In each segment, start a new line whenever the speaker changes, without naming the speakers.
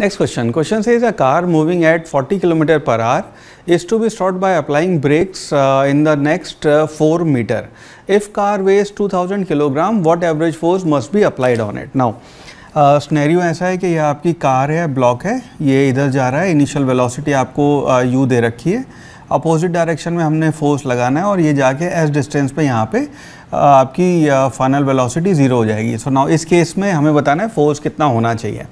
next question question से is a car moving at 40 kilometre per hour is to be stopped by applying brakes in the next four metre if car weighs 2000 kilogram what average force must be applied on it now scenario ऐसा है कि यह आपकी car है block है ये इधर जा रहा है इनिशियल वेलोसिटी आपको यू uh, दे रखी है अपोजिट डायरेक्शन में हमने फोर्स लगाना है और ये जाके एस डिस्टेंस पे यहाँ पे आपकी फाइनल वेलोसिटी ज़ीरो हो जाएगी सो so नाउ इस केस में हमें बताना है फोर्स कितना होना चाहिए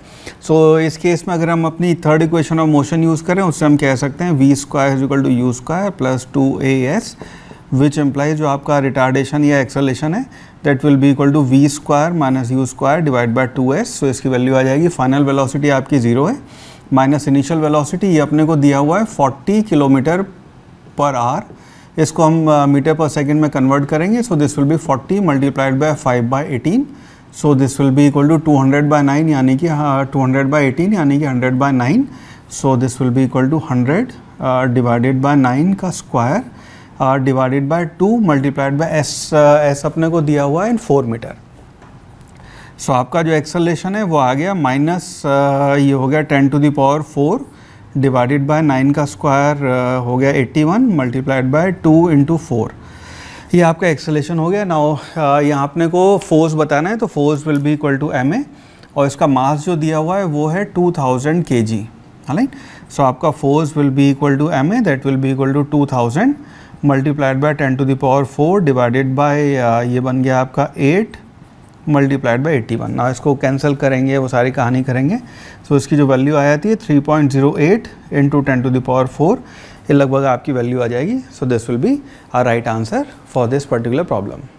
सो so, इस केस में अगर हम अपनी third equation of motion use करें उससे हम कह सकते हैं v square is equal to u square plus two a s which imply जो आपका रिटार्डेशन या एक्सलेशन है that will be equal to v square minus u square divide by two s so इसकी वैल्यू आ जाएगी final velocity आपकी zero है minus initial velocity ये अपने को दिया हुआ है 40 किलोमीटर पर आर इसको हम मीटर पर सेकेंड में कन्वर्ट करेंगे so this will be 40 multiplied by 5 by 18 so this will be equal to 200 by 9 यानी कि टू हंड्रेड बाई एटीन यानी कि 100 by 9 so this will be equal to 100 divided by 9 का square divided by 2 multiplied by s s अपने को दिया हुआ है इन फोर मीटर सो आपका जो एक्सलेशन है वो आ गया माइनस uh, ये हो गया ten to the power four divided by nine का स्क्वायर uh, हो गया eighty one multiplied by two into four ये आपका एक्सेलेशन हो गया नाउ यहाँ अपने को फोर्स बताना है तो force will be equal to m और इसका मास जो दिया हुआ है वो है टू थाउजेंड के जी हालांकि सो आपका force will be equal to m that will be equal to two thousand multiplied by ten to the power four divided by ये बन गया आपका eight multiplied by eighty one ना इसको कैंसिल करेंगे वो सारी कहानी करेंगे सो so, इसकी जो वैल्यू आ जाती है three point zero eight in to ten to the power four ये लगभग आपकी वैल्यू आ जाएगी so this will be a right answer for this particular problem